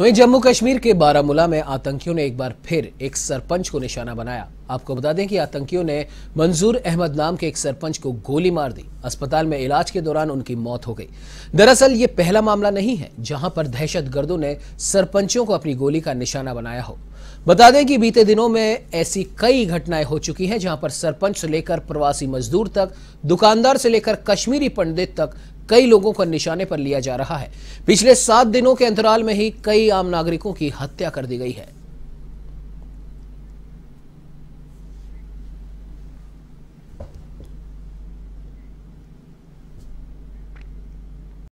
वहीं जम्मू कश्मीर के बारामूला में आतंकियों ने एक बार फिर एक सरपंच को निशाना बनाया आपको बता दें कि आतंकियों ने मंजूर अहमद नाम के एक सरपंच को गोली मार दी अस्पताल में इलाज के दौरान उनकी मौत हो गई दरअसल ये पहला मामला नहीं है जहां पर दहशत गर्दों ने सरपंचों को अपनी गोली का निशाना बनाया हो बता दें कि बीते दिनों में ऐसी कई घटनाएं हो चुकी हैं जहां पर सरपंच से लेकर प्रवासी मजदूर तक दुकानदार से लेकर कश्मीरी पंडित तक कई लोगों को निशाने पर लिया जा रहा है पिछले सात दिनों के अंतराल में ही कई आम नागरिकों की हत्या कर दी गई है